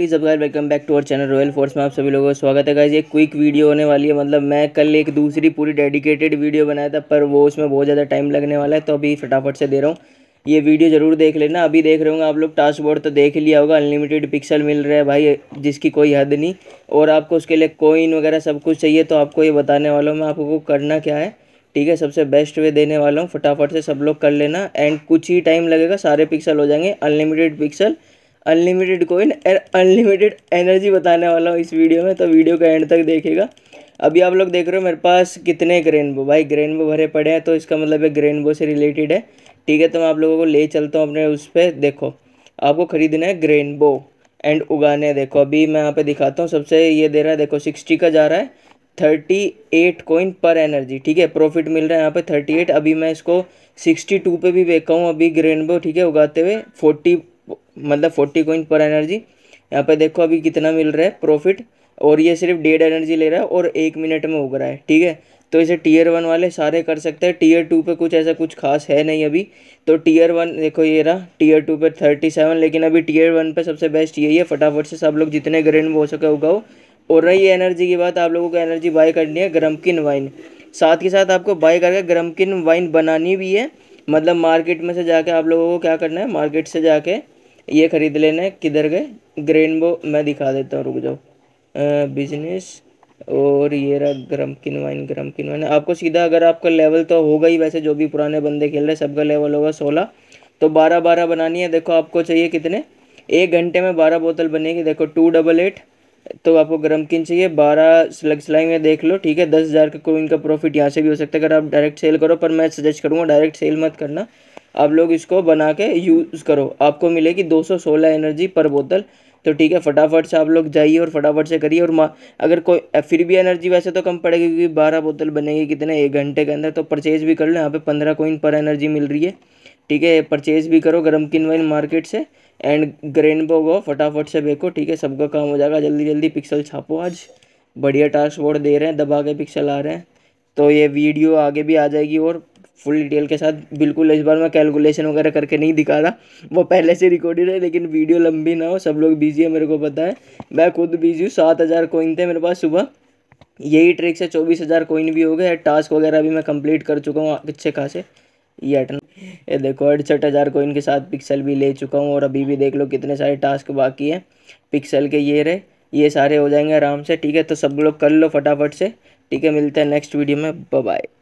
is अब welcome back to our channel royal force में आप सभी लोगों का स्वागत है गाइज ये क्विक वीडियो होने वाली है मतलब मैं कल एक दूसरी पूरी डेडिकेटेड वीडियो बनाया था पर वो उसमें बहुत ज़्यादा टाइम लगने वाला है तो अभी फटाफट से दे रहा हूँ ये वीडियो ज़रूर देख लेना अभी देख रहे होंगे आप लोग टास्क बोर्ड तो देख लिया होगा अनलिमिटेड पिक्सल मिल रहा है भाई जिसकी कोई हद नहीं और आपको उसके लिए कोइन वगैरह सब कुछ चाहिए तो आपको ये बताने वाला हूँ मैं आपको करना क्या है ठीक है सबसे बेस्ट वे देने वाला हूँ फटाफट से सब लोग कर लेना एंड कुछ ही टाइम लगेगा सारे पिक्सल हो जाएंगे unlimited pixels unlimited coin unlimited energy बताने वाला हूँ इस वीडियो में तो वीडियो का एंड तक देखेगा अभी आप लोग देख रहे हो मेरे पास कितने ग्रेनबो भाई ग्रेनबो भरे पड़े हैं तो इसका मतलब है ग्रेनबो से रिलेटेड है ठीक है तो मैं आप लोगों को ले चलता हूँ अपने उस पर देखो आपको ख़रीदना है ग्रेनबो एंड उगाने देखो अभी मैं यहाँ पे दिखाता हूँ सबसे ये दे रहा है देखो सिक्सटी का जा रहा है थर्टी एट कोइन पर एनर्जी ठीक है प्रॉफिट मिल रहा है यहाँ पे थर्टी एट अभी मैं इसको सिक्सटी टू पर भी बेचा हूँ अभी ग्रेनबो ठीक है उगाते हुए फोर्टी मतलब फोर्टी कोइन पर एनर्जी यहाँ पे देखो अभी कितना मिल रहा है प्रॉफिट और ये सिर्फ डेढ़ एनर्जी ले रहा है और एक मिनट में उग रहा है ठीक है तो इसे टीयर वन वाले सारे कर सकते हैं टीयर टू पे कुछ ऐसा कुछ खास है नहीं अभी तो टीयर वन देखो ये रहा टीयर टू पे थर्टी सेवन लेकिन अभी टीयर वन पे सबसे बेस्ट यही है फटाफट से सब लोग जितने ग्रेन में हो सके उगाओ और रही एनर्जी की बात आप लोगों को एनर्जी बाय करनी है ग्रमकिन वाइन साथ के साथ आपको बाय करके ग्रमकिन वाइन बनानी भी है मतलब मार्केट में से जाके आप लोगों को क्या करना है मार्केट से जाके ये ख़रीद लेना है किधर गए ग्रेनबो मैं दिखा देता हूँ रुक जाओ बिजनेस और ये रहा ग्रम किन वाइन ग्रम किन वाइन आपको सीधा अगर आपका लेवल तो होगा ही वैसे जो भी पुराने बंदे खेल रहे सबका लेवल होगा सोलह तो बारह बारह बनानी है देखो आपको चाहिए कितने एक घंटे में बारह बोतल बनेगी देखो टू डबल एट तो आपको गर्म किन चाहिए बारह स्लग स्लाई में देख लो ठीक है दस हज़ार का कोई इनका प्रॉफिट यहाँ से भी हो सकता है अगर आप डायरेक्ट सेल करो पर मैं सजेस्ट करूँगा डायरेक्ट सेल मत करना आप लोग इसको बना के यूज़ करो आपको मिलेगी 216 एनर्जी पर बोतल तो ठीक है फटाफट से आप लोग जाइए और फटाफट से करिए और अगर कोई फिर भी एनर्जी वैसे तो कम पड़ेगी क्योंकि बारह बोतल बनेगी कितने एक घंटे के अंदर तो परचेज़ भी कर लो यहाँ पे पंद्रह कोइन पर एनर्जी मिल रही है ठीक है परचेज़ भी करो गर्म किन वाइन मार्केट से एंड ग्रेन गो फटाफट से बेको ठीक है सबका काम हो जाएगा जल्दी जल्दी पिक्सल छापो आज बढ़िया टास्क बोर्ड दे रहे हैं दबा के पिक्सल आ रहे हैं तो ये वीडियो आगे भी आ जाएगी और फुल डिटेल के साथ बिल्कुल इस बार मैं कैलकुलेशन वगैरह करके नहीं दिखा रहा वो पहले से रिकॉर्डेड है लेकिन वीडियो लंबी ना हो सब लोग बिजी है मेरे को पता है मैं खुद बिजी हूँ सात हज़ार कोइन थे मेरे पास सुबह यही ट्रिक से चौबीस हज़ार कोइन भी हो गए टास्क वगैरह भी मैं कंप्लीट कर चुका हूँ अच्छे खासे ये अटन ये देखो अड़सठ हज़ार कोइन के साथ पिक्सल भी ले चुका हूँ और अभी भी देख लो कितने सारे टास्क बाकी हैं पिक्सल के ये रहे ये सारे हो जाएंगे आराम से ठीक है तो सब लोग कर लो फटाफट से ठीक है मिलते हैं नेक्स्ट वीडियो में बाय